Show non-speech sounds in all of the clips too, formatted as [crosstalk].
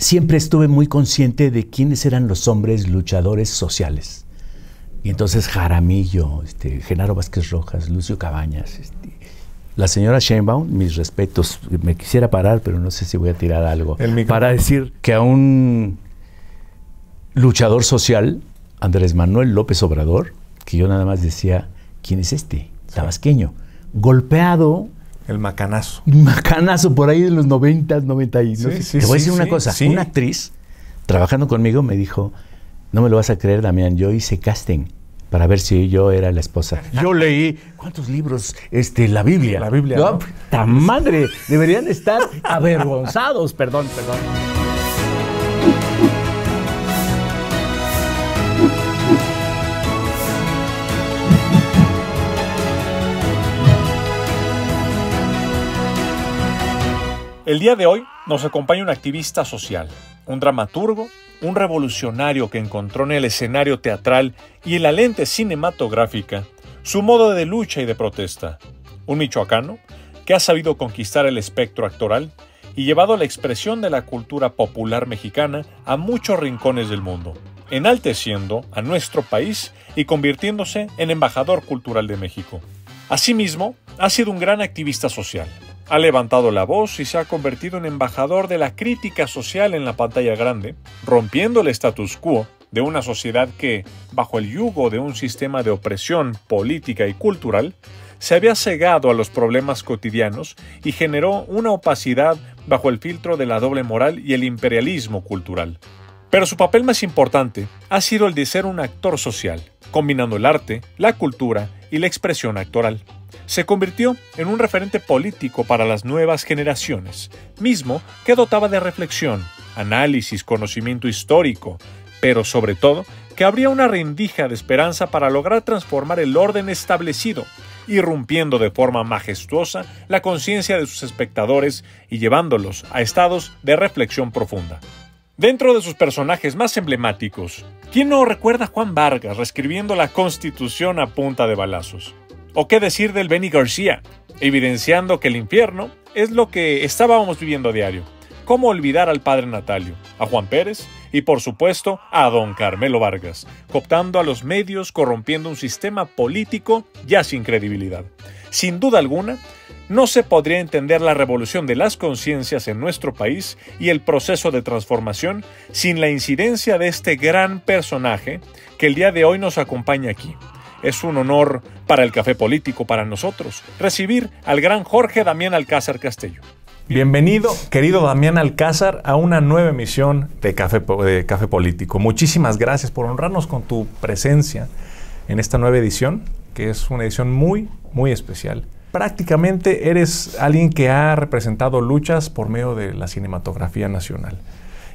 siempre estuve muy consciente de quiénes eran los hombres luchadores sociales. Y entonces Jaramillo, este, Genaro Vázquez Rojas, Lucio Cabañas, este, la señora Sheinbaum, mis respetos, me quisiera parar, pero no sé si voy a tirar algo, para decir que a un luchador social, Andrés Manuel López Obrador, que yo nada más decía, ¿quién es este? Tabasqueño, golpeado el macanazo. Macanazo, por ahí de los 90, 90 y Te voy a decir una cosa. Una actriz, trabajando conmigo, me dijo, no me lo vas a creer, Damián, yo hice casting para ver si yo era la esposa. Ah. Yo leí cuántos libros, este, la Biblia. La Biblia. No, madre! Deberían estar avergonzados. Perdón, perdón. El día de hoy nos acompaña un activista social, un dramaturgo, un revolucionario que encontró en el escenario teatral y en la lente cinematográfica su modo de lucha y de protesta, un michoacano que ha sabido conquistar el espectro actoral y llevado la expresión de la cultura popular mexicana a muchos rincones del mundo, enalteciendo a nuestro país y convirtiéndose en embajador cultural de México. Asimismo, ha sido un gran activista social, ha levantado la voz y se ha convertido en embajador de la crítica social en la pantalla grande, rompiendo el status quo de una sociedad que, bajo el yugo de un sistema de opresión política y cultural, se había cegado a los problemas cotidianos y generó una opacidad bajo el filtro de la doble moral y el imperialismo cultural. Pero su papel más importante ha sido el de ser un actor social, combinando el arte, la cultura y la expresión actoral. Se convirtió en un referente político para las nuevas generaciones, mismo que dotaba de reflexión, análisis, conocimiento histórico, pero sobre todo que abría una rendija de esperanza para lograr transformar el orden establecido, irrumpiendo de forma majestuosa la conciencia de sus espectadores y llevándolos a estados de reflexión profunda. Dentro de sus personajes más emblemáticos ¿Quién no recuerda a Juan Vargas reescribiendo la Constitución a punta de balazos? ¿O qué decir del Benny García, evidenciando que el infierno es lo que estábamos viviendo a diario? ¿Cómo olvidar al padre Natalio, a Juan Pérez y por supuesto a don Carmelo Vargas, cooptando a los medios, corrompiendo un sistema político ya sin credibilidad? Sin duda alguna, no se podría entender la revolución de las conciencias en nuestro país y el proceso de transformación sin la incidencia de este gran personaje que el día de hoy nos acompaña aquí. Es un honor para el café político, para nosotros, recibir al gran Jorge Damián Alcázar Castello. Bienvenido, querido Damián Alcázar, a una nueva emisión de Café, de Café Político. Muchísimas gracias por honrarnos con tu presencia en esta nueva edición, que es una edición muy, muy especial prácticamente eres alguien que ha representado luchas por medio de la cinematografía nacional.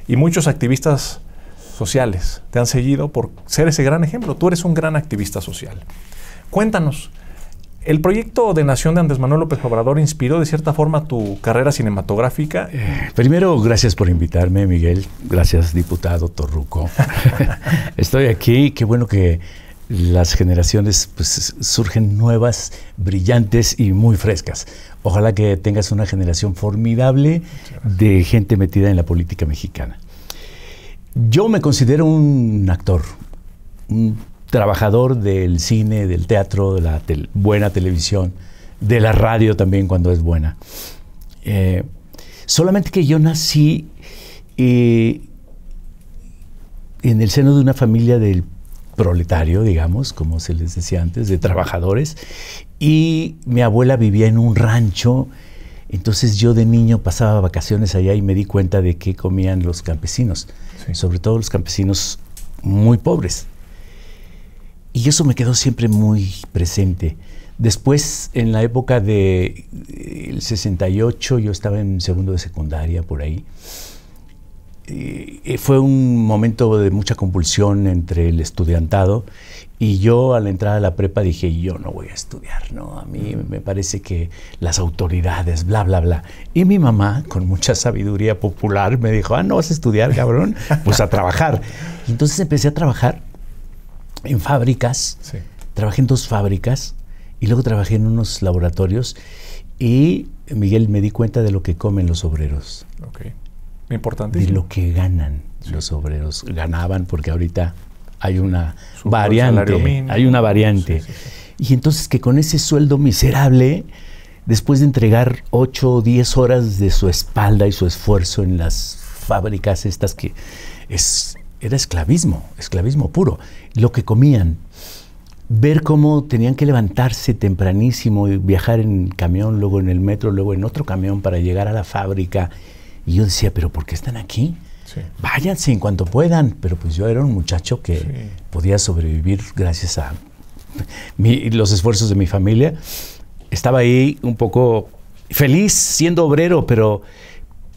Y muchos activistas sociales te han seguido por ser ese gran ejemplo. Tú eres un gran activista social. Cuéntanos, ¿el proyecto de Nación de Andrés Manuel López Obrador inspiró de cierta forma tu carrera cinematográfica? Eh, primero, gracias por invitarme, Miguel. Gracias, diputado Torruco. [laughs] Estoy aquí. Qué bueno que las generaciones pues, surgen nuevas, brillantes y muy frescas. Ojalá que tengas una generación formidable de gente metida en la política mexicana. Yo me considero un actor, un trabajador del cine, del teatro, de la buena televisión, de la radio también cuando es buena. Eh, solamente que yo nací eh, en el seno de una familia del proletario, digamos, como se les decía antes, de trabajadores. Y mi abuela vivía en un rancho, entonces yo de niño pasaba vacaciones allá y me di cuenta de qué comían los campesinos, sobre todo los campesinos muy pobres. Y eso me quedó siempre muy presente. Después, en la época del de, eh, el 68, yo estaba en segundo de secundaria, por ahí y eh, eh, fue un momento de mucha compulsión entre el estudiantado y yo a la entrada de la prepa dije, yo no voy a estudiar, ¿no? A mí mm. me parece que las autoridades, bla, bla, bla. Y mi mamá, con mucha sabiduría popular, me dijo, ah, no vas a estudiar, cabrón, pues a trabajar. [laughs] entonces empecé a trabajar en fábricas, trabajé en dos fábricas y luego trabajé en unos laboratorios y, Miguel, me di cuenta de lo que comen los obreros. Importante. De lo que ganan los obreros. Ganaban porque ahorita hay una variante. hay una variante. y entonces que con ese sueldo miserable, después de entregar 8 o 10 horas de su espalda y su esfuerzo en las fábricas estas que es, era esclavismo, esclavismo puro, lo que comían, ver cómo tenían que levantarse tempranísimo y viajar en camión, luego en el metro, luego en otro camión para llegar a la fábrica y yo decía, ¿pero por qué están aquí? Sí. Váyanse en cuanto puedan. Pero pues yo era un muchacho que podía sobrevivir gracias a los esfuerzos de mi familia. Estaba ahí un poco feliz siendo obrero, pero,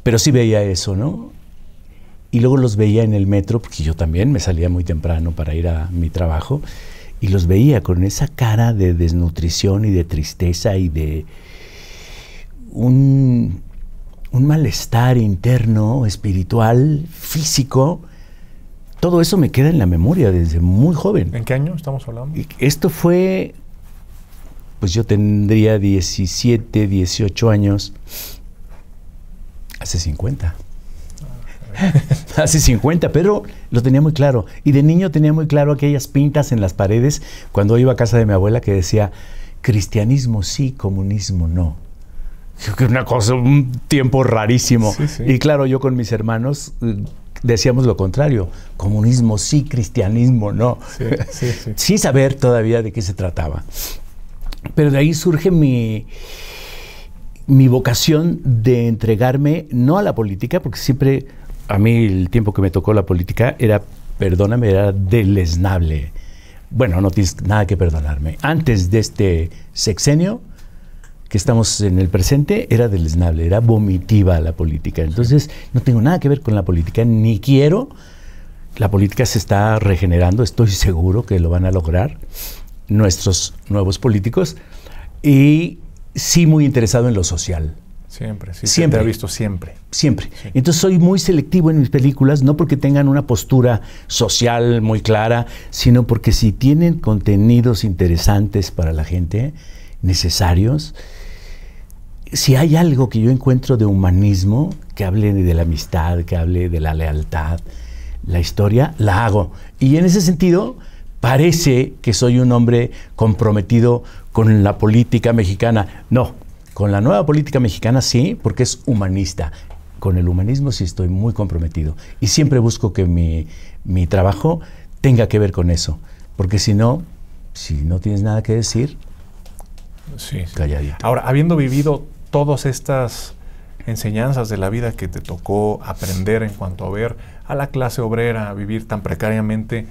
pero sí veía eso, ¿no? Y luego los veía en el metro, porque yo también me salía muy temprano para ir a mi trabajo, y los veía con esa cara de desnutrición y de tristeza y de un un malestar interno, espiritual, físico. Todo eso me queda en la memoria desde muy joven. ¿En qué año estamos hablando? Esto fue, pues yo tendría 17, 18 años, hace 50. Ah, hace 50, pero lo tenía muy claro. Y de niño tenía muy claro aquellas pintas en las paredes cuando iba a casa de mi abuela que decía, cristianismo sí, comunismo no. [laughs] Una cosa, un tiempo rarísimo. Y claro, yo con mis hermanos eh, decíamos lo contrario, comunismo sí, cristianismo no. Sí, [laughs] Sin saber todavía de qué se trataba. Pero de ahí surge mi, mi vocación de entregarme no a la política, porque siempre a mí el tiempo que me tocó la política era, perdóname, era deleznable. Bueno, no tienes nada que perdonarme. Antes de este sexenio, que estamos en el presente era deleznable, era vomitiva la política. Entonces, no tengo nada que ver con la política, ni quiero. La política se está regenerando, estoy seguro que lo van a lograr nuestros nuevos políticos. Y sí muy interesado en lo social. Siempre, sí, siempre. Te ha visto siempre. Siempre. Entonces soy muy selectivo en mis películas, no porque tengan una postura social muy clara, sino porque si tienen contenidos interesantes para la gente, necesarios, si hay algo que yo encuentro de humanismo, que hable de la amistad, que hable de la lealtad, la historia, la hago. Y en ese sentido, parece que soy un hombre comprometido con la política mexicana. No, con la nueva política mexicana sí, porque es humanista. Con el humanismo sí estoy muy comprometido. Y siempre busco que mi, mi trabajo tenga que ver con eso. Porque si no, si no tienes nada que decir, sí, Ahora, habiendo vivido todas estas enseñanzas de la vida que te tocó aprender en cuanto a ver a la clase obrera, vivir tan precariamente,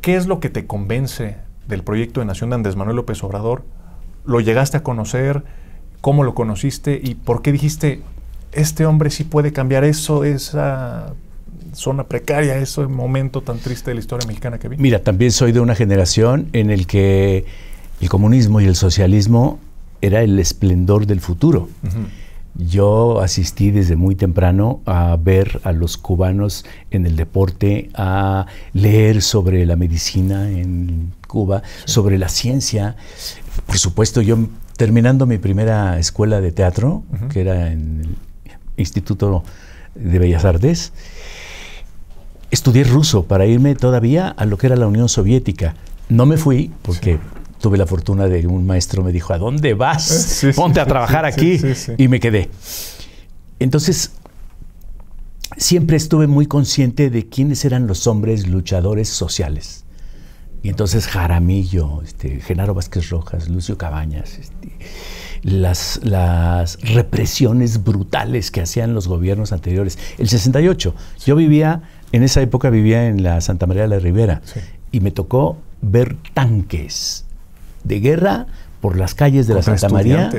¿qué es lo que te convence del proyecto de Nación de Andrés Manuel López Obrador? ¿Lo llegaste a conocer? ¿Cómo lo conociste? ¿Y por qué dijiste, este hombre sí puede cambiar eso, esa zona precaria, ese momento tan triste de la historia mexicana que vi? Mira, también soy de una generación en el que el comunismo y el socialismo era el esplendor del futuro. Yo asistí desde muy temprano a ver a los cubanos en el deporte, a leer sobre la medicina en Cuba, sobre la ciencia. Por supuesto, yo terminando mi primera escuela de teatro, que era en el Instituto de Bellas Artes, estudié ruso para irme todavía a lo que era la Unión Soviética. No me fui porque tuve la fortuna de un maestro me dijo, ¿a dónde vas? [laughs] Ponte a trabajar aquí. Y me quedé. Entonces, siempre estuve muy consciente de quiénes eran los hombres luchadores sociales. Y entonces Jaramillo, este, Genaro Vázquez Rojas, Lucio Cabañas, este, las, las, represiones brutales que hacían los gobiernos anteriores. El 68, yo vivía, en esa época vivía en la Santa María de la Ribera, y me tocó ver tanques de guerra por las calles de la Santa María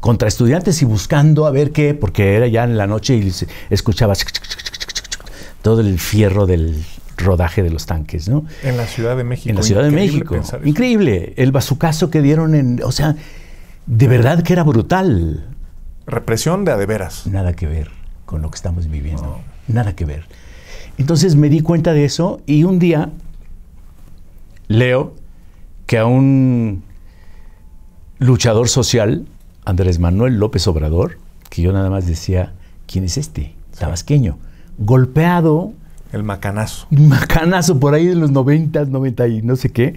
contra estudiantes y buscando a ver qué, porque era ya en la noche y escuchaba todo el fierro del rodaje de los tanques, ¿no? En la Ciudad de México. En la Ciudad de México. Increíble. El bazucazo que dieron en, o sea, de verdad que era brutal. Represión de a de Nada que ver con lo que estamos viviendo. Nada que ver. Entonces me di cuenta de eso y un día leo que a un luchador social, Andrés Manuel López Obrador, que yo nada más decía, ¿quién es este? Tabasqueño. Golpeado. El macanazo. Macanazo por ahí de los 90, 90 y no sé qué,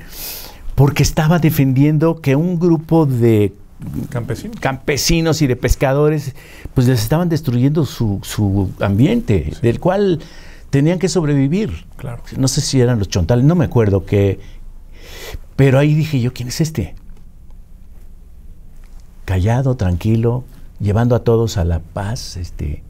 porque estaba defendiendo que un grupo de Campesinos. campesinos. y de pescadores, pues les estaban destruyendo su, ambiente, del cual tenían que sobrevivir. Claro. No sé si eran los chontales, no me acuerdo que... Pero ahí dije yo, ¿quién es este? Callado, tranquilo, llevando a todos a la paz, este.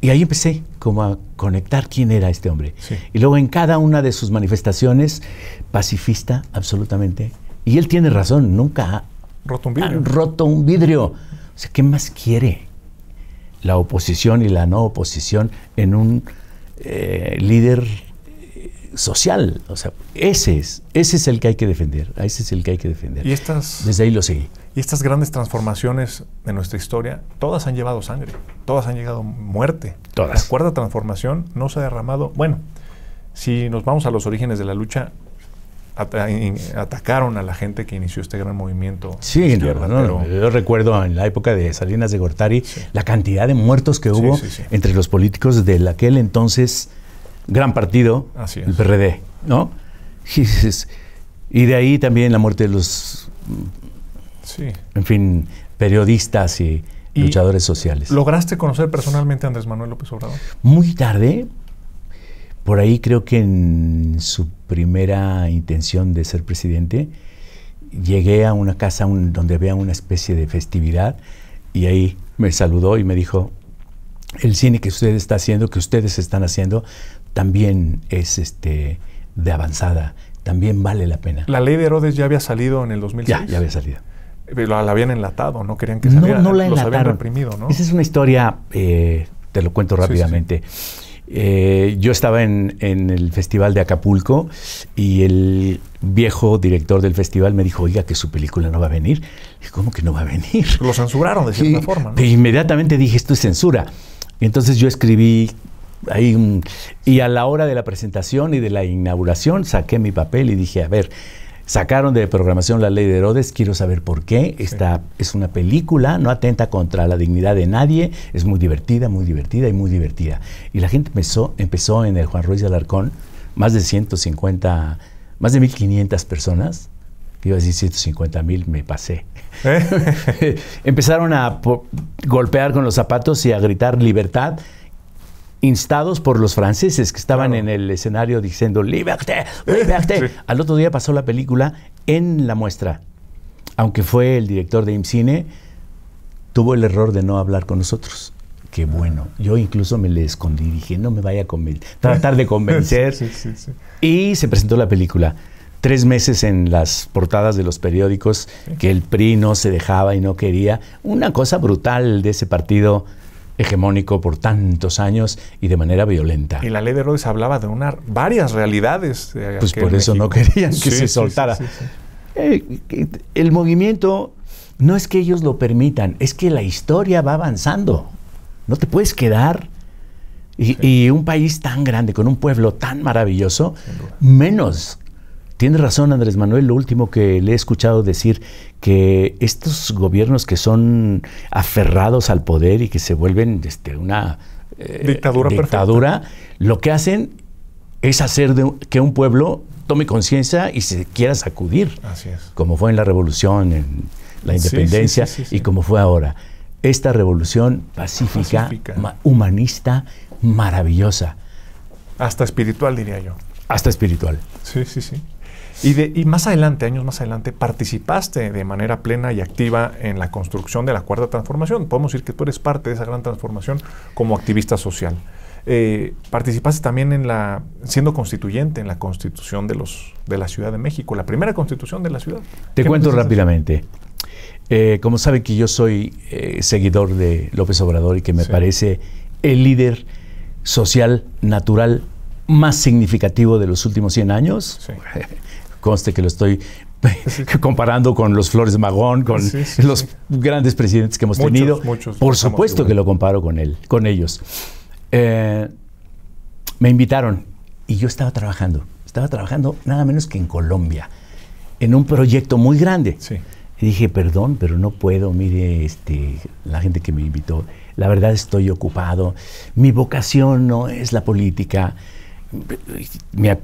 Y ahí empecé como a conectar quién era este hombre. Y luego en cada una de sus manifestaciones, pacifista, absolutamente. Y él tiene razón, nunca ha roto un vidrio. roto un vidrio. O sea, ¿qué más quiere la oposición y la no oposición en un eh, líder social. O sea, ese es, ese es el que hay que defender. Ese es el que hay que defender. Y estas, Desde ahí lo seguí. Y estas grandes transformaciones de nuestra historia, todas han llevado sangre, todas han llegado muerte. Todas. La cuarta transformación no se ha derramado. Bueno, si nos vamos a los orígenes de la lucha, atacaron a la gente que inició este gran movimiento. Sí, este, yo recuerdo en la época de Salinas de Gortari la cantidad de muertos que hubo entre los políticos de aquel entonces gran partido, el PRD, ¿no? Y, de ahí también la muerte de los, en fin, periodistas y, luchadores sociales. ¿Lograste conocer personalmente a Andrés Manuel López Obrador? Muy tarde, por ahí creo que en su primera intención de ser presidente, llegué a una casa donde había una especie de festividad y ahí me saludó y me dijo, el cine que usted está haciendo, que ustedes están haciendo, también es este, de avanzada, también vale la pena. La ley de Herodes ya había salido en el 2006. Ya, ya había salido. Eh, la, habían enlatado, no querían que saliera. No, no la Los habían reprimido, ¿no? Esa es una historia, eh, te lo cuento rápidamente. Eh, yo estaba en, el Festival de Acapulco y el viejo director del festival me dijo, oiga, que su película no va a venir. ¿cómo que no va a venir? Lo censuraron de cierta forma. Inmediatamente dije, esto es censura. Entonces yo escribí y a la hora de la presentación y de la inauguración saqué mi papel y dije, a ver, sacaron de programación la ley de Herodes, quiero saber por qué. Esta es una película, no atenta contra la dignidad de nadie, es muy divertida, muy divertida y muy divertida. Y la gente empezó, empezó en el Juan Ruiz de Alarcón, más de 150, más de 1500 personas. Iba a decir 150 mil, me pasé. ¿Eh? [laughs] Empezaron a golpear con los zapatos y a gritar libertad instados por los franceses que estaban en el escenario diciendo liberté, Al otro día pasó la película en la muestra. Aunque fue el director de IMCINE, tuvo el error de no hablar con nosotros. Qué bueno. Yo incluso me le escondí, dije, no me vaya a tratar de convencer. [laughs] y se presentó la película tres meses en las portadas de los periódicos que el PRI no se dejaba y no quería. Una cosa brutal de ese partido hegemónico por tantos años y de manera violenta. Y la ley de Rhodes hablaba de una, varias realidades. Eh, pues por eso no querían que se soltara. Eh, el movimiento no es que ellos lo permitan, es que la historia va avanzando. No te puedes quedar. Y, y un país tan grande, con un pueblo tan maravilloso, menos tiene razón Andrés Manuel, lo último que le he escuchado decir, que estos gobiernos que son aferrados al poder y que se vuelven este, una eh, dictadura, lo que hacen es hacer que un pueblo tome conciencia y se quiera sacudir, Así es. como fue en la revolución, en la independencia y como fue ahora. Esta revolución pacífica, humanista, maravillosa. Hasta espiritual, diría yo. Hasta espiritual. Sí, sí, sí. Y, de, y más adelante, años más adelante, participaste de manera plena y activa en la construcción de la cuarta transformación. Podemos decir que tú eres parte de esa gran transformación como activista social. Eh, participaste también en la, siendo constituyente en la constitución de, los, de la Ciudad de México, la primera constitución de la ciudad. Te cuento rápidamente. Eh, como sabe que yo soy eh, seguidor de López Obrador y que me parece el líder social natural más significativo de los últimos 100 años. Sí. [laughs] conste que lo estoy [laughs] comparando con los Flores Magón, con los grandes presidentes que hemos tenido. Muchos, Por supuesto que lo comparo con él, con ellos. Eh, me invitaron y yo estaba trabajando. Estaba trabajando nada menos que en Colombia, en un proyecto muy grande. Y dije, perdón, pero no puedo, mire, este, la gente que me invitó, la verdad estoy ocupado, mi vocación no es la política,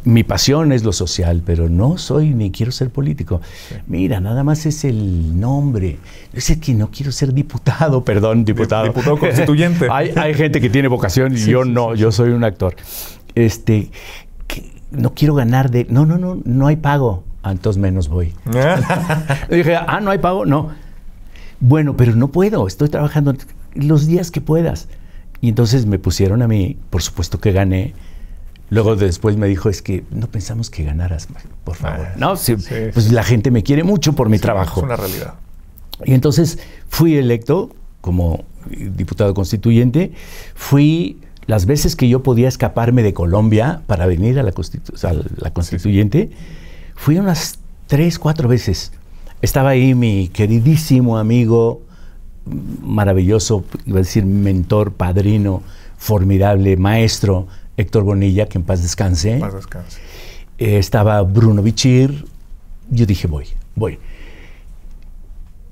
mi, pasión es lo social, pero no soy ni quiero ser político. Mira, nada más es el nombre. Es que no quiero ser diputado, [laughs] perdón, diputado. Diputado constituyente. [laughs] hay, gente que tiene vocación y yo no, yo soy un actor. Este, no quiero ganar de. No, no, no, no hay pago. Antos ah, menos voy. [laughs] dije, ah, no hay pago, no. Bueno, pero no puedo, estoy trabajando los días que puedas. Y entonces me pusieron a mí, por supuesto que gané Luego después me dijo, es que no pensamos que ganaras, por ah, favor. no, pues la gente me quiere mucho por mi trabajo. Es una realidad. Y entonces fui electo como diputado constituyente, fui las veces que yo podía escaparme de Colombia para venir a la, a la constituyente, fui unas tres, cuatro veces. Estaba ahí mi queridísimo amigo, maravilloso, iba a decir mentor, padrino, formidable, maestro, Héctor Bonilla, que en paz descanse. En paz descanse. Eh, estaba Bruno Bichir. Yo dije, voy, voy.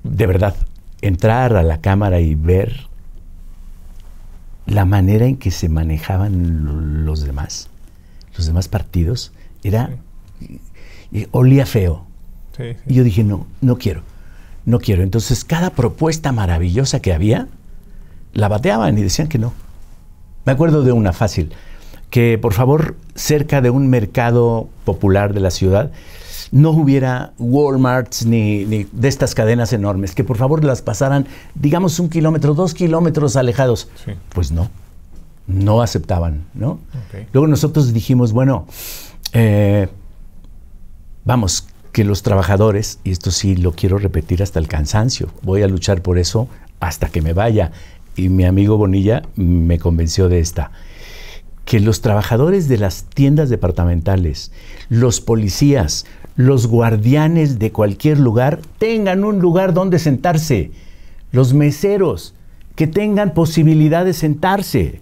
De verdad, entrar a la cámara y ver la manera en que se manejaban los demás, los demás partidos, era. Eh, olía feo. Y yo dije, no, no quiero, no quiero. Entonces, cada propuesta maravillosa que había, la bateaban y decían que no. Me acuerdo de una fácil que por favor cerca de un mercado popular de la ciudad no hubiera Walmart ni, de estas cadenas enormes, que por favor las pasaran, digamos, un kilómetro, dos kilómetros alejados. Pues no, no aceptaban, ¿no? Luego nosotros dijimos, bueno, eh, vamos, que los trabajadores, y esto sí lo quiero repetir hasta el cansancio, voy a luchar por eso hasta que me vaya. Y mi amigo Bonilla me convenció de esta que los trabajadores de las tiendas departamentales, los policías, los guardianes de cualquier lugar tengan un lugar donde sentarse, los meseros que tengan posibilidad de sentarse.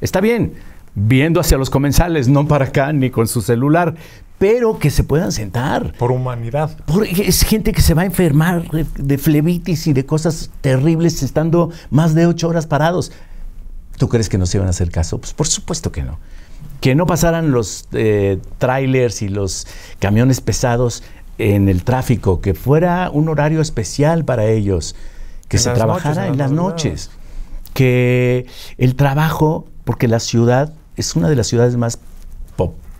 Está bien, viendo hacia los comensales, no para acá ni con su celular, pero que se puedan sentar. Por humanidad. Porque es gente que se va a enfermar de flebitis y de cosas terribles estando más de ocho horas parados. ¿Tú crees que no se iban a hacer caso? Pues por supuesto que no. Que no pasaran los eh, trailers y los camiones pesados en el tráfico, que fuera un horario especial para ellos, que se trabajara en las noches, que el trabajo, porque la ciudad es una de las ciudades más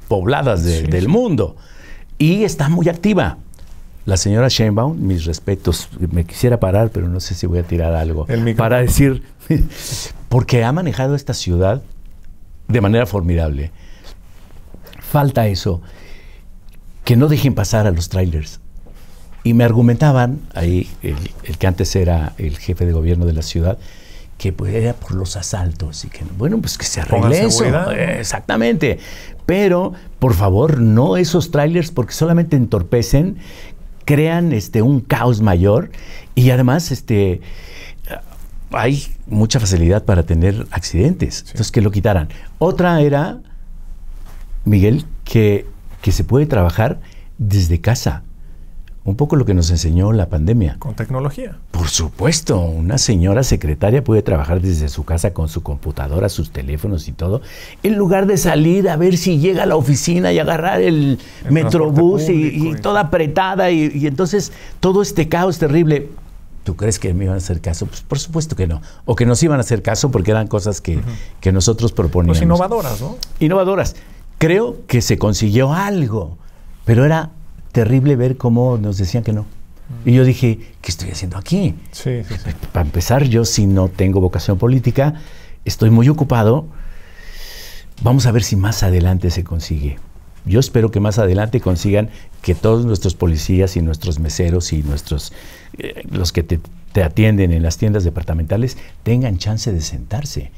pobladas del mundo y está muy activa. La señora Sheinbaum, mis respetos, me quisiera parar, pero no sé si voy a tirar algo. para decir, porque ha manejado esta ciudad de manera formidable. Falta eso, que no dejen pasar a los trailers. Y me argumentaban, ahí el, que antes era el jefe de gobierno de la ciudad, que pues, era por los asaltos y que bueno pues que se arregle eso exactamente pero por favor no esos trailers porque solamente entorpecen crean este un caos mayor y además este hay mucha facilidad para tener accidentes. Entonces, que lo quitaran. Otra era, Miguel, que, que se puede trabajar desde casa. Un poco lo que nos enseñó la pandemia. Con tecnología. Por supuesto, una señora secretaria puede trabajar desde su casa con su computadora, sus teléfonos y todo, en lugar de salir a ver si llega a la oficina y agarrar el, metrobús y, toda apretada y entonces todo este caos terrible. ¿tú crees que me iban a hacer caso? Pues por supuesto que no. O que nos iban a hacer caso porque eran cosas que, nosotros proponíamos. Pues innovadoras, ¿no? Innovadoras. Creo que se consiguió algo, pero era terrible ver cómo nos decían que no. Y yo dije, ¿qué estoy haciendo aquí? Pues, para empezar, yo si no tengo vocación política, estoy muy ocupado. Vamos a ver si más adelante se consigue. Yo espero que más adelante consigan que todos nuestros policías y nuestros meseros y nuestros eh, los que te, atienden en las tiendas departamentales tengan chance de sentarse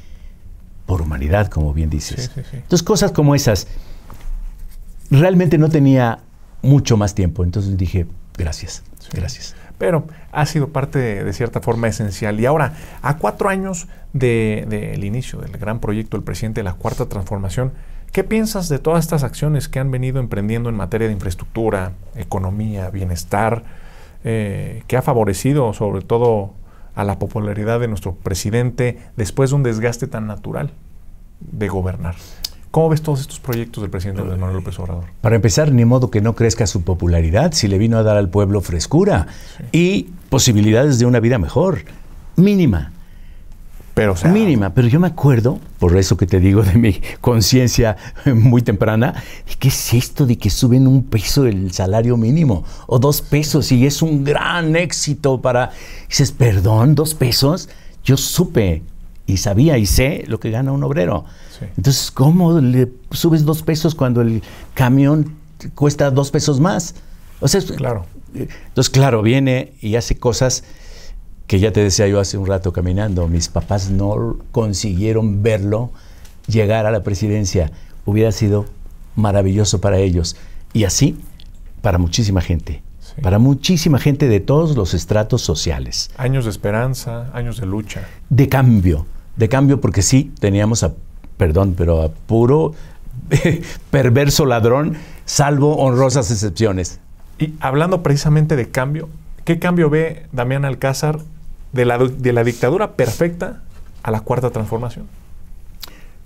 por humanidad, como bien dices. Entonces, cosas como esas. Realmente no tenía mucho más tiempo, entonces dije, gracias, gracias. Pero ha sido parte, de, cierta forma, esencial. Y ahora, a cuatro años del inicio del gran proyecto del presidente de la Cuarta Transformación, ¿Qué piensas de todas estas acciones que han venido emprendiendo en materia de infraestructura, economía, bienestar? Eh, que ha favorecido sobre todo a la popularidad de nuestro presidente después de un desgaste tan natural de gobernar. ¿Cómo ves todos estos proyectos del presidente Manuel López Obrador? Para empezar, ni modo que no crezca su popularidad si le vino a dar al pueblo frescura y posibilidades de una vida mejor, mínima, mínima, pero yo me acuerdo, por eso que te digo de mi [laughs] conciencia muy temprana, ¿qué es esto de que suben un peso el salario mínimo o dos pesos y es un gran éxito para... dices, perdón, dos pesos. Yo supe y sabía y sé lo que gana un obrero. Entonces, ¿cómo le subes dos pesos cuando el camión cuesta dos pesos más? O sea, claro. Eh, entonces, claro, viene y hace cosas que ya te decía yo hace un rato caminando, mis papás no consiguieron verlo llegar a la presidencia. Hubiera sido maravilloso para ellos. Y así, para muchísima gente. Para muchísima gente de todos los estratos sociales. Años de esperanza, años de lucha. De cambio, de cambio porque sí, teníamos a, perdón, pero a puro [laughs] perverso ladrón, salvo honrosas excepciones. Y hablando precisamente de cambio, ¿qué cambio ve Damián Alcázar de la, dictadura perfecta a la cuarta transformación?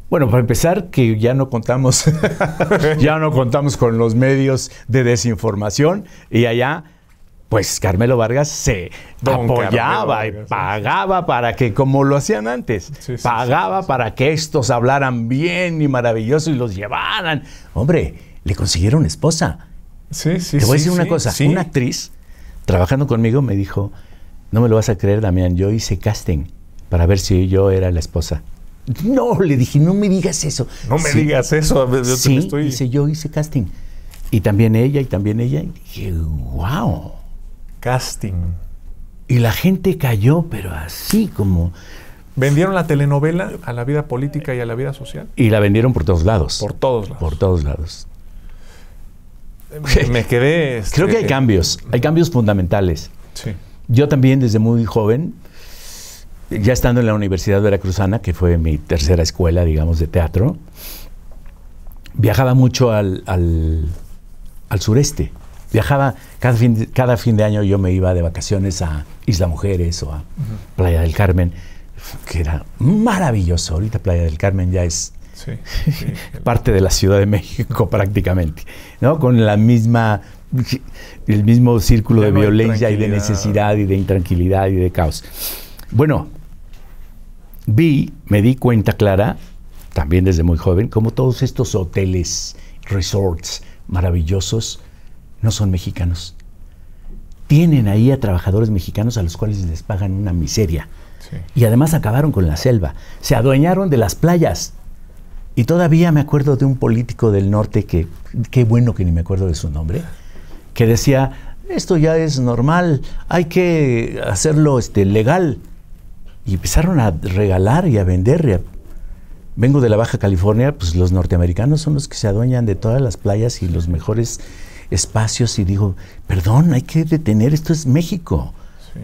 Bueno, para empezar, que ya no contamos, [laughs] ya no contamos con los medios de desinformación y allá, pues Carmelo Vargas se apoyaba y pagaba para que, como lo hacían antes, pagaba para que estos hablaran bien y maravilloso y los llevaran. Hombre, le consiguieron esposa. Sí, sí, Te voy a decir una cosa, una actriz trabajando conmigo me dijo, no me lo vas a creer, Damián, yo hice casting para ver si yo era la esposa. No, le dije, no me digas eso. No me digas eso. sí, dice, yo hice casting. Y también ella, y también ella. Y dije, wow. Casting. Y la gente cayó, pero así como... Vendieron la telenovela a la vida política y a la vida social. Y la vendieron por todos lados. Por todos lados. Por todos lados. Eh, me, quedé... [laughs] Creo que hay este, cambios, hay cambios fundamentales. Sí. Yo también desde muy joven, ya estando en la Universidad Veracruzana, que fue mi tercera escuela, digamos, de teatro, viajaba mucho al, sureste. Viajaba, cada fin, de, cada fin de año yo me iba de vacaciones a Isla Mujeres o a Playa del Carmen, que era maravilloso. Ahorita Playa del Carmen ya es [laughs] parte de la Ciudad de México [laughs] prácticamente, ¿no? Con la misma el mismo círculo de violencia y de necesidad y de intranquilidad y de caos. Bueno, vi, me di cuenta, Clara, también desde muy joven, como todos estos hoteles, resorts maravillosos, no son mexicanos. Tienen ahí a trabajadores mexicanos a los cuales les pagan una miseria. Y además acabaron con la selva, se adueñaron de las playas. Y todavía me acuerdo de un político del norte que, qué bueno que ni me acuerdo de su nombre, que decía, esto ya es normal, hay que hacerlo este, legal. Y empezaron a regalar y a vender. Vengo de la Baja California, pues los norteamericanos son los que se adueñan de todas las playas y los mejores espacios y digo, perdón, hay que detener, esto es México.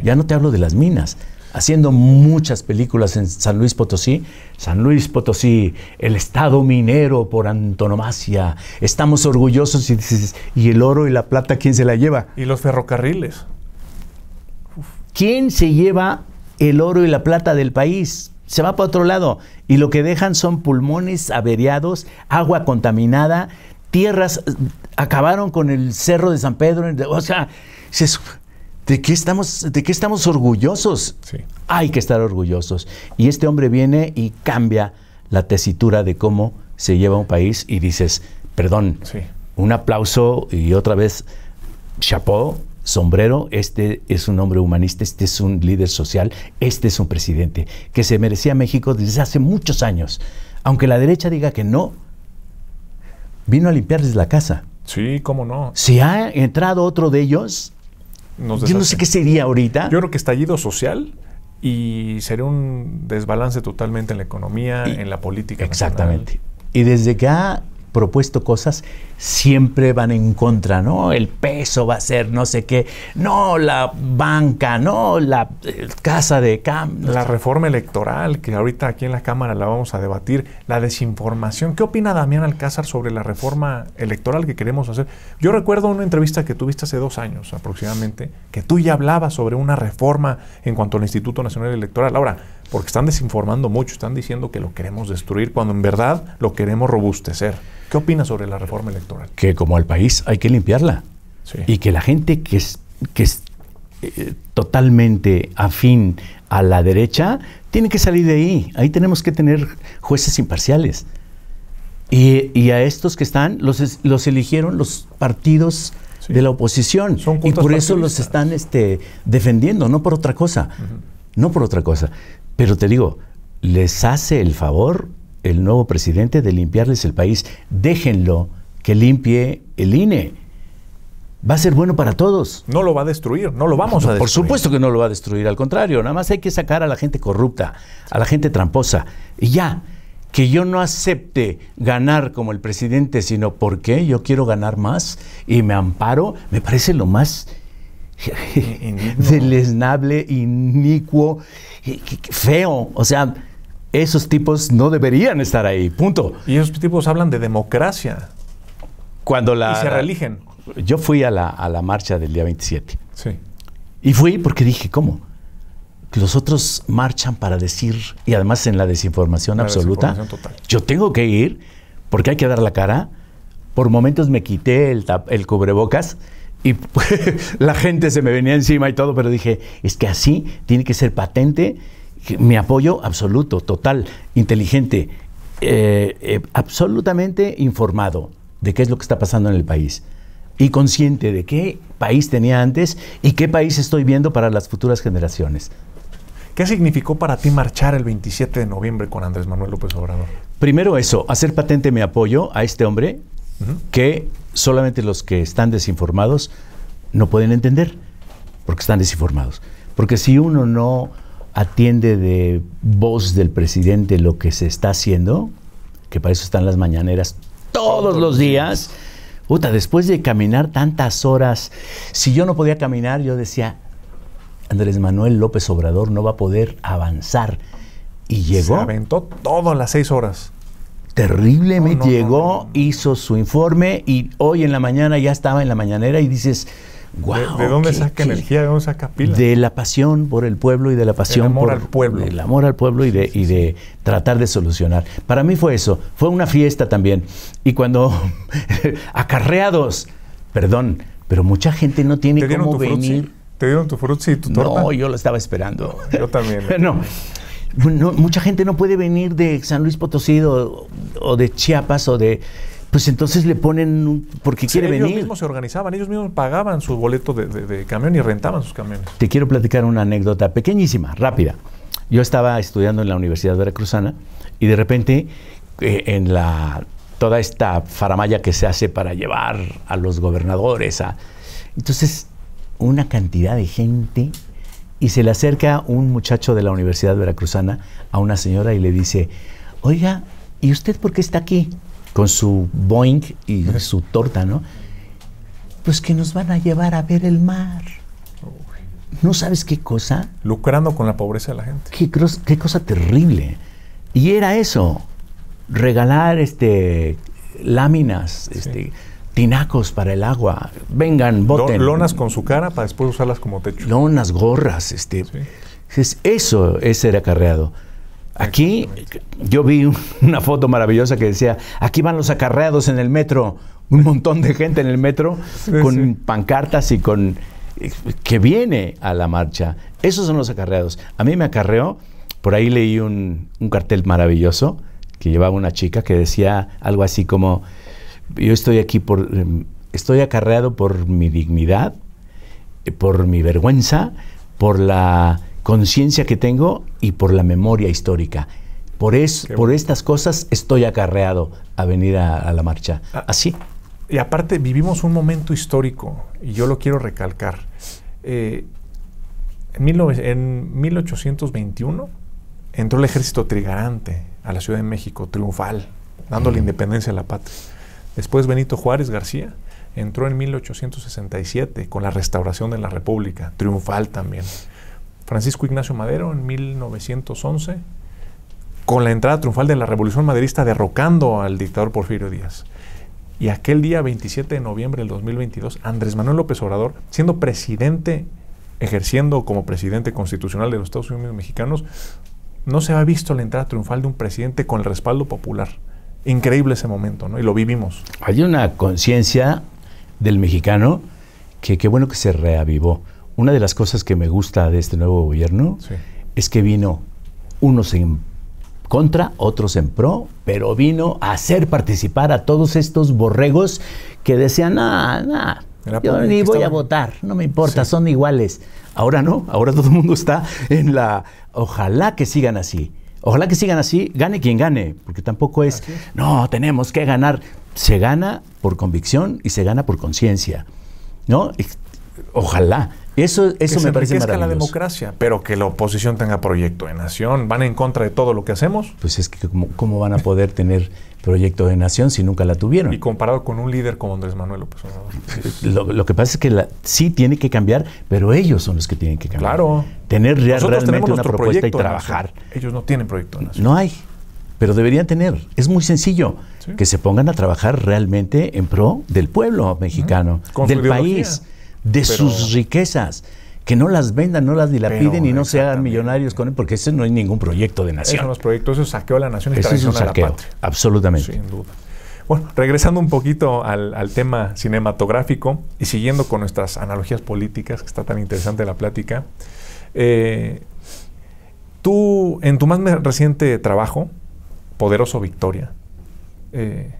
Ya no te hablo de las minas, haciendo muchas películas en San Luis Potosí. San Luis Potosí, el estado minero por antonomasia. Estamos orgullosos y dices, ¿y el oro y la plata quién se la lleva? Y los ferrocarriles. ¿Quién se lleva el oro y la plata del país? Se va para otro lado y lo que dejan son pulmones averiados, agua contaminada, tierras eh, acabaron con el cerro de San Pedro, o sea, se, ¿De qué estamos, de qué estamos orgullosos? Hay que estar orgullosos. Y este hombre viene y cambia la tesitura de cómo se lleva un país y dices, perdón, un aplauso y otra vez, chapó, sombrero, este es un hombre humanista, este es un líder social, este es un presidente que se merecía México desde hace muchos años. Aunque la derecha diga que no, vino a limpiarles la casa. Sí, cómo no. Si ha entrado otro de ellos, yo no sé qué sería ahorita. Yo creo que estallido social y sería un desbalance totalmente en la economía, en la política. Exactamente. Y desde acá propuesto cosas, siempre van en contra, ¿no? El peso va a ser no sé qué, no la banca, no la eh, casa de cambio. La reforma electoral, que ahorita aquí en la Cámara la vamos a debatir, la desinformación. ¿Qué opina Damián Alcázar sobre la reforma electoral que queremos hacer? Yo recuerdo una entrevista que tuviste hace dos años aproximadamente, que tú ya hablabas sobre una reforma en cuanto al Instituto Nacional Electoral. Ahora, porque están desinformando mucho, están diciendo que lo queremos destruir cuando en verdad lo queremos robustecer. ¿Qué opinas sobre la reforma electoral? Que como al país hay que limpiarla y que la gente que es, que es eh, totalmente afín a la derecha tiene que salir de ahí. Ahí tenemos que tener jueces imparciales. Y, a estos que están los, los eligieron los partidos de la oposición Son y por eso los están este, defendiendo, no por otra cosa. no por otra cosa. Pero te digo, les hace el favor el nuevo presidente de limpiarles el país. Déjenlo que limpie el INE. Va a ser bueno para todos. No lo va a destruir, no lo vamos a destruir. Por supuesto que no lo va a destruir, al contrario, nada más hay que sacar a la gente corrupta, a la gente tramposa. Y ya, que yo no acepte ganar como el presidente, sino porque yo quiero ganar más y me amparo, me parece lo más deleznable, inicuo, feo. O sea, esos tipos no deberían estar ahí, punto. Y esos tipos hablan de democracia. Cuando la, y se religen. Yo fui a la, a la marcha del día 27. Sí. Y fui porque dije, ¿cómo? Que Los otros marchan para decir, y además en la desinformación absoluta, yo tengo que ir porque hay que dar la cara. Por momentos me quité el, el cubrebocas y [laughs] la gente se me venía encima y todo, pero dije, es que así tiene que ser patente, mi apoyo absoluto, total, inteligente, eh, eh, absolutamente informado de qué es lo que está pasando en el país y consciente de qué país tenía antes y qué país estoy viendo para las futuras generaciones. ¿Qué significó para ti marchar el 27 de noviembre con Andrés Manuel López Obrador? Primero eso, hacer patente mi apoyo a este hombre que solamente los que están desinformados no pueden entender, porque están desinformados. Porque si uno no atiende de voz del presidente lo que se está haciendo, que para eso están las mañaneras todos los días, puta, después de caminar tantas horas, si yo no podía caminar, yo decía, Andrés Manuel López Obrador no va a poder avanzar. Y llegó. Se aventó todas las seis horas terriblemente llegó, hizo su informe y hoy en la mañana ya estaba en la mañanera y dices, wow. ¿De, dónde saca energía? ¿De dónde saca pila? De la pasión por el pueblo y de la pasión por al pueblo. El amor al pueblo y de, y de tratar de solucionar. Para mí fue eso, fue una fiesta también. Y cuando [laughs] acarreados, perdón, pero mucha gente no tiene cómo venir. ¿Te dieron tu frutzi y tu torta? No, yo lo estaba esperando. Yo también. [laughs] no, mucha gente no puede venir de San Luis Potosí o, de Chiapas o de pues entonces le ponen porque quiere venir. Ellos mismos se organizaban, ellos mismos pagaban su boleto de, camión y rentaban sus camiones. Te quiero platicar una anécdota pequeñísima, rápida. Yo estaba estudiando en la Universidad Veracruzana y de repente eh, en la toda esta faramaya que se hace para llevar a los gobernadores a entonces una cantidad de gente y se le acerca un muchacho de la Universidad Veracruzana a una señora y le dice, oiga, ¿y usted por qué está aquí? Con su Boeing y su torta, ¿no? Pues que nos van a llevar a ver el mar. ¿No sabes qué cosa? Lucrando con la pobreza de la gente. Qué, qué cosa terrible. Y era eso, regalar este, láminas, este, tinacos para el agua, vengan, voten. Lonas con su cara para después usarlas como techo. Lonas, gorras, este. Eso es ser acarreado. Aquí yo vi una foto maravillosa que decía, aquí van los acarreados en el metro, un montón de gente en el metro con pancartas y con eh, que viene a la marcha. Esos son los acarreados. A mí me acarreó, por ahí leí un, un cartel maravilloso que llevaba una chica que decía algo así como, yo estoy aquí por, em, estoy acarreado por mi dignidad, eh, por mi vergüenza, por la conciencia que tengo y por la memoria histórica. Por, es, por estas cosas estoy acarreado a venir a, la marcha. Ah, Así. Y aparte, vivimos un momento histórico, y yo lo quiero recalcar. Eh, en, 1821 entró el ejército trigarante a la Ciudad de México, triunfal, dando la independencia a la patria. Después Benito Juárez García entró en 1867 con la restauración de la República, triunfal también. Francisco Ignacio Madero en 1911 con la entrada triunfal de la Revolución Maderista derrocando al dictador Porfirio Díaz. Y aquel día 27 de noviembre del 2022, Andrés Manuel López Obrador, siendo presidente, ejerciendo como presidente constitucional de los Estados Unidos mexicanos, no se ha visto la entrada triunfal de un presidente con el respaldo popular increíble ese momento, ¿no? Y lo vivimos. Hay una conciencia del mexicano que qué bueno que se reavivó. Una de las cosas que me gusta de este nuevo gobierno es que vino unos en contra, otros en pro, pero vino a hacer participar a todos estos borregos que decían, nada, nada, yo ni voy a votar, no me importa, son iguales. Ahora no, ahora todo el mundo está en la, ojalá que sigan así. Ojalá que sigan así, gane quien gane, porque tampoco es, no, tenemos que ganar. Se gana por convicción y se gana por conciencia. ¿no? Ojalá eso, eso me parece maravilloso. la democracia, pero que la oposición tenga proyecto de nación. ¿Van en contra de todo lo que hacemos? Pues es que ¿cómo, van a poder tener proyecto de nación si nunca la tuvieron? Y comparado con un líder como Andrés Manuel López [laughs] Lo, que pasa es que la, sí tiene que cambiar, pero ellos son los que tienen que cambiar. Claro. Tener realmente una propuesta y trabajar. Ellos no tienen proyecto de nación. No hay, pero deberían tener. Es muy sencillo. Que se pongan a trabajar realmente en pro del pueblo mexicano, del país de sus riquezas que no las vendan, no las dilapiden y no se hagan millonarios con él, porque ese no es ningún proyecto de nación. Eso es proyectos, eso saqueo a la nación y eso es un saqueo, Absolutamente. Sin duda. Bueno, regresando un poquito al, tema cinematográfico y siguiendo con nuestras analogías políticas, que está tan interesante la plática, eh, tú en tu más reciente trabajo, Poderoso Victoria, eh,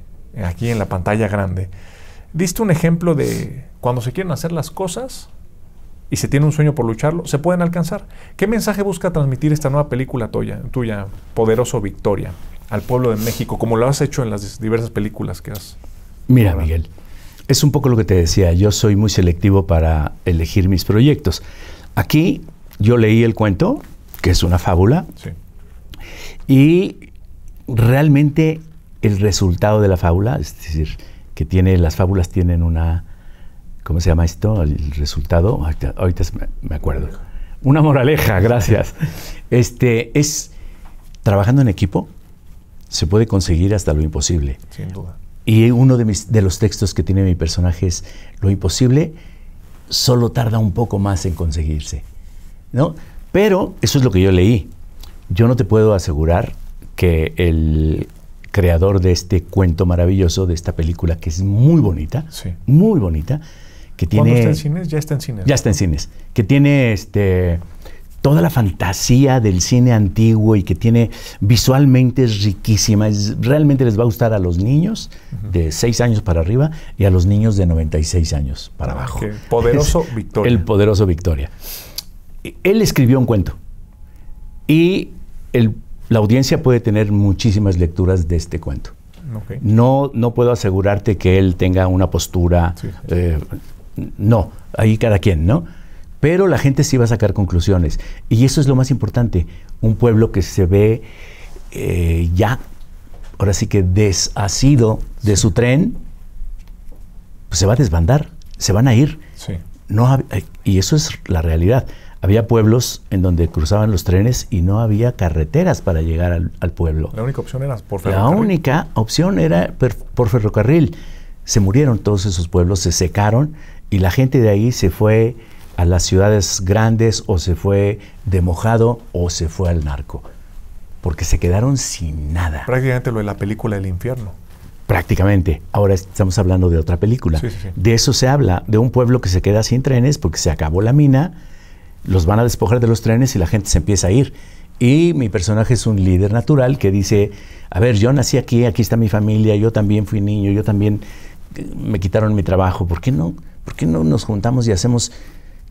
aquí en la pantalla grande, diste un ejemplo de cuando se quieren hacer las cosas y se tiene un sueño por lucharlo, se pueden alcanzar. ¿Qué mensaje busca transmitir esta nueva película tuya, Poderoso Victoria, al pueblo de México, como lo has hecho en las diversas películas que has? Mira, Miguel, es un poco lo que te decía, yo soy muy selectivo para elegir mis proyectos. Aquí yo leí el cuento, que es una fábula, sí. y realmente el resultado de la fábula, es decir, que tiene, las fábulas tienen una ¿cómo se llama esto? El resultado, ahorita, me acuerdo. Una moraleja, [laughs] gracias. Este es trabajando en equipo se puede conseguir hasta lo imposible. Sin duda. Y uno de, mis, de los textos que tiene mi personaje es lo imposible solo tarda un poco más en conseguirse, ¿no? Pero eso es lo que yo leí. Yo no te puedo asegurar que el creador de este cuento maravilloso, de esta película que es muy bonita, muy bonita, que está en cines? Ya está en cines. Ya está en cines. Que tiene este toda la fantasía del cine antiguo y que tiene visualmente es riquísima. realmente les va a gustar a los niños de 6 años para arriba y a los niños de 96 años para ah, abajo. El Poderoso [laughs] Victoria. El poderoso Victoria. Él escribió un cuento y la audiencia puede tener muchísimas lecturas de este cuento. No, no puedo asegurarte que él tenga una postura eh, no, ahí cada quien, ¿no? Pero la gente sí va a sacar conclusiones. Y eso es lo más importante. Un pueblo que se ve eh, ya, ahora sí que desasido de su tren, pues se va a desbandar, se van a ir. Sí. No, eh, y eso es la realidad. Había pueblos en donde cruzaban los trenes y no había carreteras para llegar al, pueblo. La única opción era por ferrocarril. La única opción era por ferrocarril se murieron todos esos pueblos, se secaron y la gente de ahí se fue a las ciudades grandes o se fue de mojado o se fue al narco, porque se quedaron sin nada. Prácticamente lo de la película El infierno. Prácticamente. Ahora estamos hablando de otra película. De eso se habla, de un pueblo que se queda sin trenes porque se acabó la mina, los van a despojar de los trenes y la gente se empieza a ir. Y mi personaje es un líder natural que dice, a ver, yo nací aquí, aquí está mi familia, yo también fui niño, yo también me quitaron mi trabajo, ¿por qué no, por qué no nos juntamos y hacemos,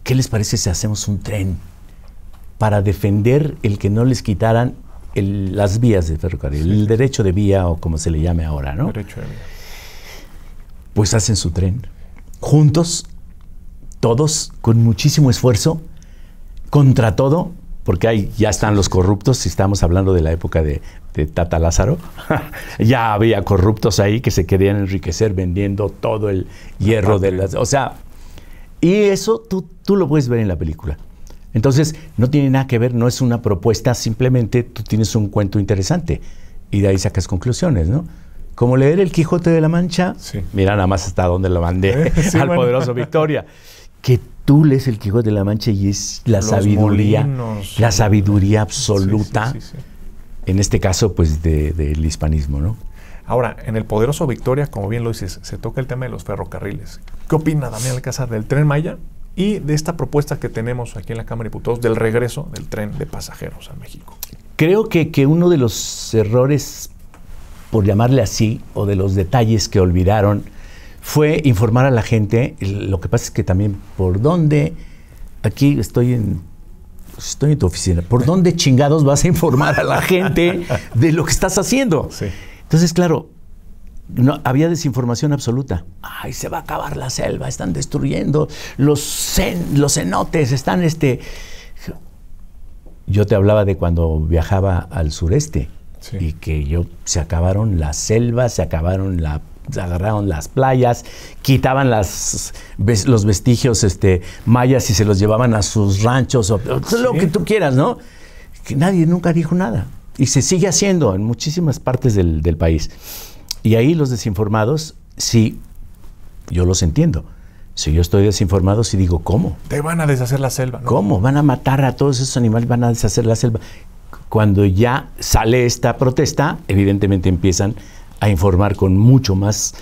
qué les parece si hacemos un tren para defender el que no les quitaran las vías de ferrocarril, el derecho de vía o como se le llame ahora, ¿no? Derecho de vía. Pues hacen su tren, juntos, todos, con muchísimo esfuerzo, contra todo, porque ahí ya están los corruptos, si estamos hablando de la época de de Tata Lázaro, [laughs] ya había corruptos ahí que se querían enriquecer vendiendo todo el hierro de las... O sea, y eso tú, tú lo puedes ver en la película. Entonces, no tiene nada que ver, no es una propuesta, simplemente tú tienes un cuento interesante y de ahí sacas conclusiones, ¿no? Como leer El Quijote de la Mancha, mira nada más hasta dónde lo mandé [laughs] [laughs] al poderoso Victoria, que tú lees El Quijote de la Mancha y es la sabiduría, la sabiduría absoluta en este caso, pues del hispanismo, ¿no? Ahora, en el poderoso Victoria, como bien lo dices, se toca el tema de los ferrocarriles. ¿Qué opina Daniel Alcázar del tren Maya y de esta propuesta que tenemos aquí en la Cámara de Diputados del regreso del tren de pasajeros a México? Creo que, que uno de los errores, por llamarle así, o de los detalles que olvidaron, fue informar a la gente. Lo que pasa es que también por dónde, aquí estoy en pues, estoy en tu oficina. ¿Por dónde chingados vas a informar a la gente de lo que estás haciendo? Entonces, claro, no, había desinformación absoluta. Ay, se va a acabar la selva, están destruyendo los, los cenotes, están este... Yo te hablaba de cuando viajaba al sureste y que yo se acabaron las selvas, se acabaron la agarraron las playas, quitaban los vestigios este, mayas y se los llevaban a sus ranchos, o, lo que tú quieras, ¿no? nadie nunca dijo nada. Y se sigue haciendo en muchísimas partes del, país. Y ahí los desinformados, sí, yo los entiendo. Si yo estoy desinformado, si sí digo, ¿cómo? Te van a deshacer la selva. ¿Cómo? Van a matar a todos esos animales, van a deshacer la selva. Cuando ya sale esta protesta, evidentemente empiezan a informar con mucho más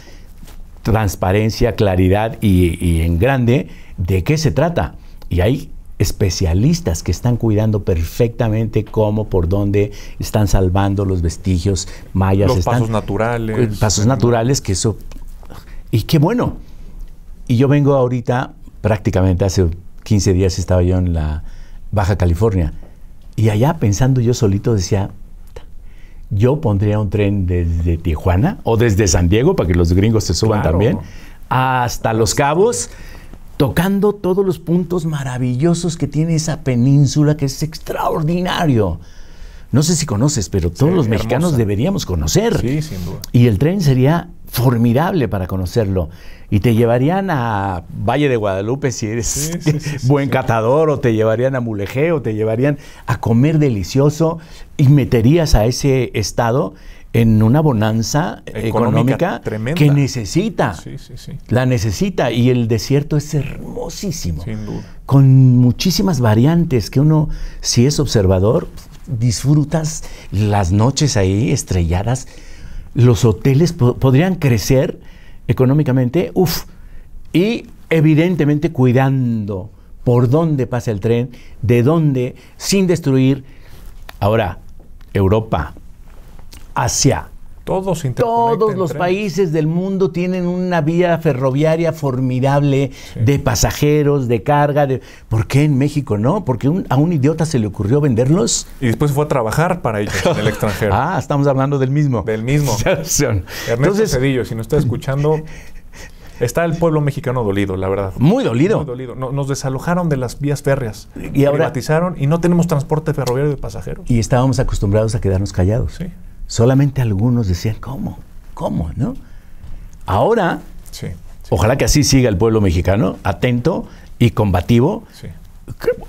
transparencia, claridad y, en grande de qué se trata. Y hay especialistas que están cuidando perfectamente cómo, por dónde están salvando los vestigios mayas. Los pasos naturales. Pasos naturales, que eso... Y qué bueno. Y yo vengo ahorita, prácticamente hace 15 días estaba yo en la Baja California, y allá pensando yo solito decía, yo pondría un tren desde Tijuana o desde San Diego para que los gringos se suban también hasta Los Cabos tocando todos los puntos maravillosos que tiene esa península que es extraordinario. No sé si conoces, pero todos los mexicanos deberíamos conocer. Sí, sin duda. Y el tren sería formidable para conocerlo. Y te llevarían a Valle de Guadalupe si eres [laughs] buen catador, o te llevarían a Mulegé, o te llevarían a comer delicioso y meterías a ese estado en una bonanza eh, económica, que necesita. La necesita. Y el desierto es hermosísimo. Sin duda. Con muchísimas variantes que uno, si es observador, disfrutas las noches ahí estrelladas los hoteles podrían crecer económicamente, uff, y evidentemente cuidando por dónde pasa el tren, de dónde, sin destruir. Ahora, Europa, Asia, todos, Todos los países del mundo tienen una vía ferroviaria formidable de pasajeros, de carga. ¿Por qué en México no? Porque a un idiota se le ocurrió venderlos. Y después fue a trabajar para ellos en el extranjero. [laughs] ah, estamos hablando del mismo. Del mismo. [laughs] Entonces, Cedillo, si nos está escuchando, [laughs] Está el pueblo mexicano dolido, la verdad. Muy dolido. dolido. nos desalojaron de las vías férreas. Y privatizaron y no tenemos transporte ferroviario de pasajeros. Y estábamos acostumbrados a quedarnos callados. Sí solamente algunos decían, ¿cómo? ¿Cómo? ¿No? Ahora, ojalá que así siga el pueblo mexicano, atento y combativo,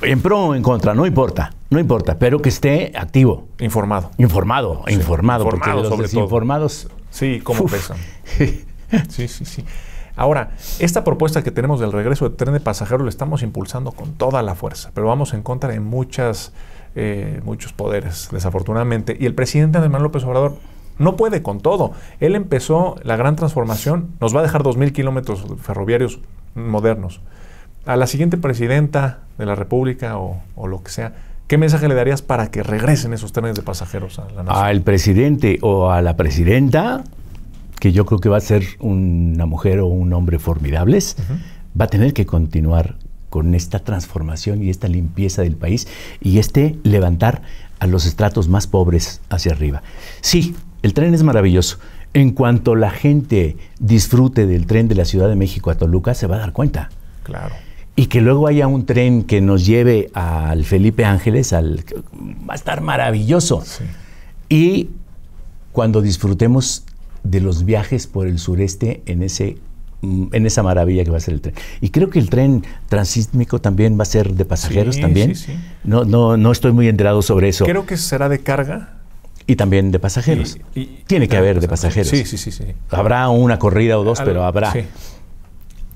en pro o en contra, no importa, no importa, pero que esté activo. Informado. Informado, informado, porque los sobre desinformados... Sí, como pesan. sí, sí, sí. Ahora, esta propuesta que tenemos del regreso de tren de pasajeros la estamos impulsando con toda la fuerza, pero vamos en contra de muchas eh, muchos poderes, desafortunadamente. Y el presidente Andrés Manuel López Obrador no puede con todo. Él empezó la gran transformación, nos va a dejar 2.000 kilómetros ferroviarios modernos. A la siguiente presidenta de la República o, lo que sea, ¿Qué mensaje le darías para que regresen esos trenes de pasajeros a la nación? Al presidente o a la presidenta, que yo creo que va a ser una mujer o un hombre formidables, va a tener que continuar con esta transformación y esta limpieza del país y este levantar a los estratos más pobres hacia arriba. Sí, el tren es maravilloso. En cuanto la gente disfrute del tren de la Ciudad de México a Toluca, se va a dar cuenta. Claro. Y que luego haya un tren que nos lleve al Felipe Ángeles, va a estar maravilloso. Y cuando disfrutemos de los viajes por el sureste en ese Mm, en esa maravilla que va a ser el tren. Y creo que el tren transísmico también va a ser de pasajeros también. No, no, no estoy muy enterado sobre eso. Creo que será de carga. Y también de pasajeros. Y, Tiene que haber de pasajeros. Sí, sí, sí, sí. Habrá una corrida o dos, pero habrá.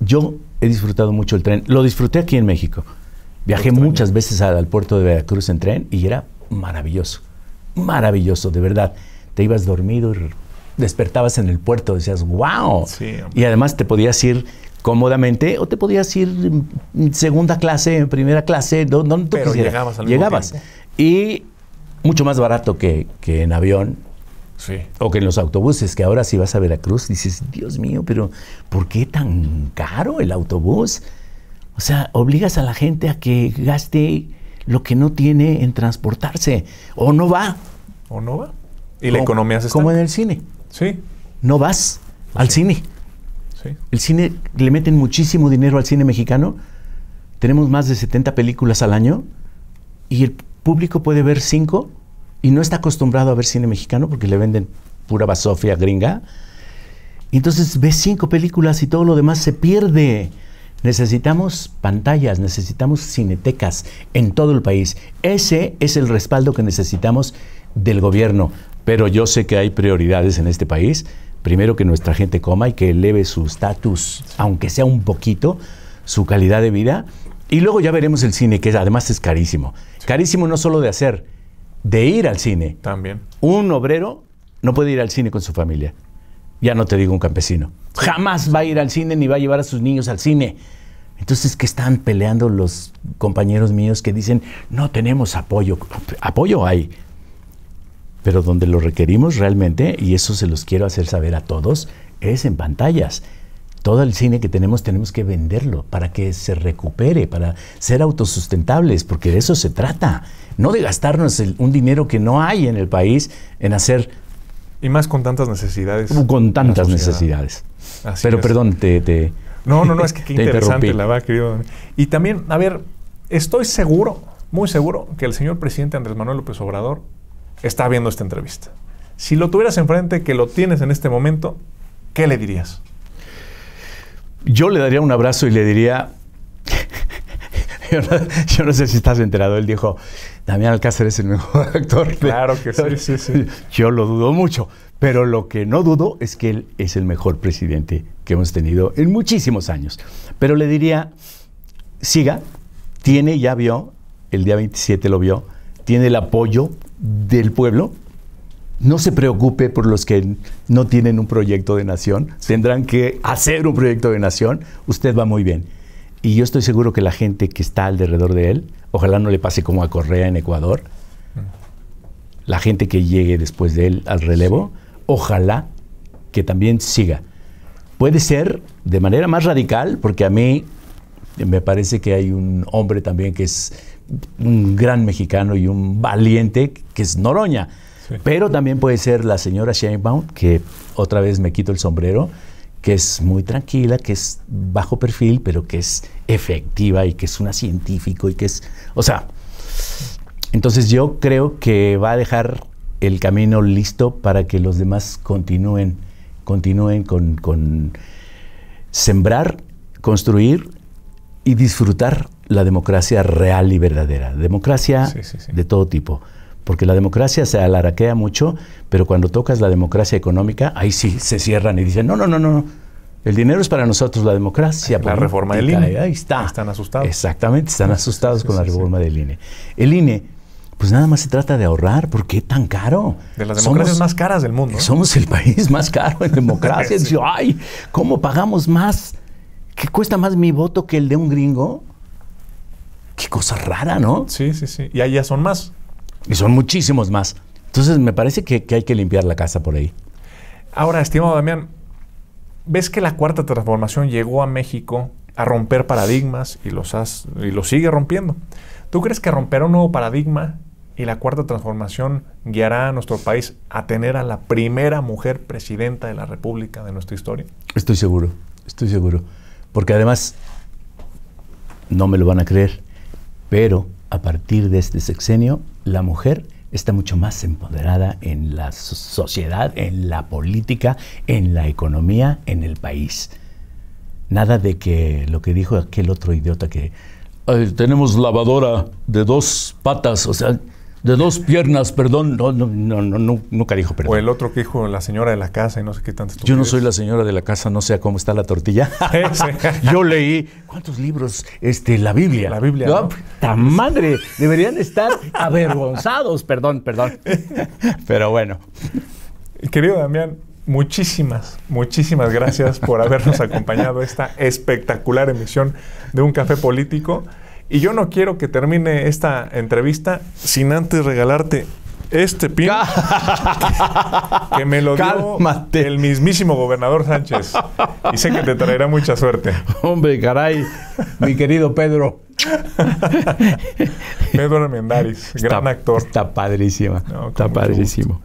Yo he disfrutado mucho el tren. Lo disfruté aquí en México. Viajé muchas veces al, al puerto de Veracruz en tren y era maravilloso. Maravilloso, de verdad. Te ibas dormido y despertabas en el puerto, decías, wow. y además te podías ir cómodamente o te podías ir segunda clase, en primera clase, donde Pero llegabas al Llegabas. y mucho más barato que, en avión. O que en los autobuses, que ahora si vas a Veracruz dices, Dios mío, pero ¿por qué tan caro el autobús? O sea, obligas a la gente a que gaste lo que no tiene en transportarse. O no va. O no va. Y la economía se Como en el cine. Sí. No vas pues al cine. Sí. El cine, le meten muchísimo dinero al cine mexicano. Tenemos más de 70 películas al año y el público puede ver cinco y no está acostumbrado a ver cine mexicano porque le venden pura basofia gringa. entonces ves cinco películas y todo lo demás se pierde. Necesitamos pantallas, necesitamos cinetecas en todo el país. Ese es el respaldo que necesitamos del gobierno. Pero yo sé que hay prioridades en este país. Primero que nuestra gente coma y que eleve su estatus, aunque sea un poquito, su calidad de vida. Y luego ya veremos el cine, que además es carísimo. Carísimo no solo de hacer, de ir al cine. También. Un obrero no puede ir al cine con su familia. Ya no te digo un campesino. Jamás va a ir al cine ni va a llevar a sus niños al cine. Entonces, ¿qué están peleando los compañeros míos que dicen, no tenemos apoyo? Apoyo hay pero donde lo requerimos realmente, y eso se los quiero hacer saber a todos, es en pantallas. Todo el cine que tenemos tenemos que venderlo para que se recupere, para ser autosustentables, porque de eso se trata. No de gastarnos un dinero que no hay en el país en hacer... Y más con tantas necesidades. Uh, con tantas necesidades. pero perdón, te, te... No, no, no, es que [laughs] qué interesante la va, querido. Y también, a ver, estoy seguro, muy seguro, que el señor presidente Andrés Manuel López Obrador está viendo esta entrevista. Si lo tuvieras enfrente, que lo tienes en este momento, ¿qué le dirías? Yo le daría un abrazo y le diría, [laughs] yo, no, sé si estás enterado, él dijo, Damián Alcácer es el mejor [laughs] actor. Claro que sí, sí. [laughs] Yo lo dudo mucho, pero lo que no dudo es que él es el mejor presidente que hemos tenido en muchísimos años. Pero le diría, siga, tiene, ya vio, el día 27 lo vio, tiene el apoyo del pueblo, no se preocupe por los que no tienen un proyecto de nación, tendrán que hacer un proyecto de nación, usted va muy bien. Y yo estoy seguro que la gente que está alrededor de él, ojalá no le pase como a Correa en Ecuador, la gente que llegue después de él al relevo, ojalá que también siga. Puede ser de manera más radical, porque a mí me parece que hay un hombre también que es un gran mexicano y un valiente que es Noroña. Pero también puede ser la señora Sheinbaum, que otra vez me quito el sombrero, que es muy tranquila, que es bajo perfil, pero que es efectiva y que es una científico y que es, o sea, entonces yo creo que va a dejar el camino listo para que los demás continúen, continúen con sembrar, construir y disfrutar la democracia real y verdadera, democracia de todo tipo. Porque la democracia se alaraquea mucho, pero cuando tocas la democracia económica, ahí sí se cierran y dicen, no, no, no, no, el dinero es para nosotros, la democracia. La pues, reforma del INE. Ahí está. Están asustados. Exactamente, están [laughs] asustados con la reforma del INE. El INE, pues nada más se trata de ahorrar. ¿Por qué tan caro? De las democracias más caras del mundo. Somos el país más caro en [laughs] democracia. Ay, ¿cómo pagamos más? ¿Qué cuesta más mi voto que el de un gringo? cosa rara, ¿no? Sí, sí, sí. Y ahí ya son más. Y son muchísimos más. Entonces me parece que, hay que limpiar la casa por ahí. Ahora, estimado Damián, ¿ves que la cuarta transformación llegó a México a romper paradigmas y los, y los sigue rompiendo? ¿Tú crees que romperá un nuevo paradigma y la cuarta transformación guiará a nuestro país a tener a la primera mujer presidenta de la República de nuestra historia? Estoy seguro, estoy seguro. Porque además, no me lo van a creer, pero a partir de este sexenio, la mujer está mucho más empoderada en la sociedad, en la política, en la economía, en el país. Nada de que lo que dijo aquel otro idiota que tenemos lavadora de dos patas, o sea, de dos piernas, perdón. No, no, no, no, nunca dijo perdón. O el otro que dijo la señora de la casa y no sé qué tanto. Yo no soy la señora de la casa, no sé cómo está la tortilla. [laughs] [laughs] Yo leí, ¿cuántos libros? Este, la Biblia. La Biblia. ¿no? madre! Deberían estar avergonzados, perdón, perdón. [laughs] Pero bueno. Querido Damián, muchísimas, muchísimas gracias por habernos acompañado a esta espectacular emisión de Un Café Político. Y yo no quiero que termine esta entrevista sin antes regalarte este pin que me lo dio el mismísimo gobernador Sánchez. Y sé que te traerá mucha suerte. Hombre, caray, mi querido Pedro. Pedro Armendariz, gran actor. Está padrísima. está padrísimo.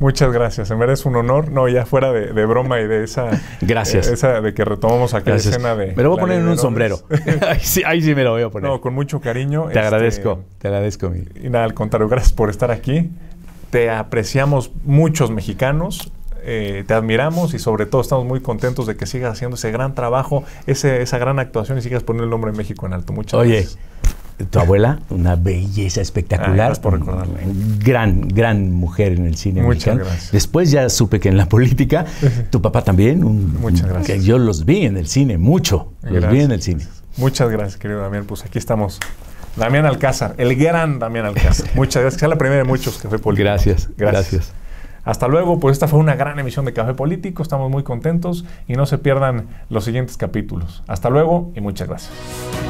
Muchas gracias. En verdad es un honor. No, ya fuera de, broma y de esa. Gracias. Eh, esa de que retomamos aquella escena de. Me lo voy a poner en un sombrero. [laughs] ahí, sí, me lo voy a poner. No, con mucho cariño. Te este, agradezco. Te agradezco. Mi. Y nada, al contrario, gracias por estar aquí. Te apreciamos muchos mexicanos. Eh, te admiramos y sobre todo estamos muy contentos de que sigas haciendo ese gran trabajo, ese, esa gran actuación y sigas poniendo el nombre de México en alto. Muchas gracias. Oye, tu abuela, una belleza espectacular. Gracias por recordarla. Gran, gran mujer en el cine Muchas Gracias. Después ya supe que en la política, tu papá también. Muchas gracias. Que yo los vi en el cine, mucho. Los vi en el cine. Muchas gracias, querido Damián. Pues aquí estamos. Damián Alcázar, el gran Damián Alcázar. [laughs] Muchas gracias. Que sea la primera de muchos Café Político. gracias. gracias. Hasta luego, pues esta fue una gran emisión de Café Político, estamos muy contentos y no se pierdan los siguientes capítulos. Hasta luego y muchas gracias.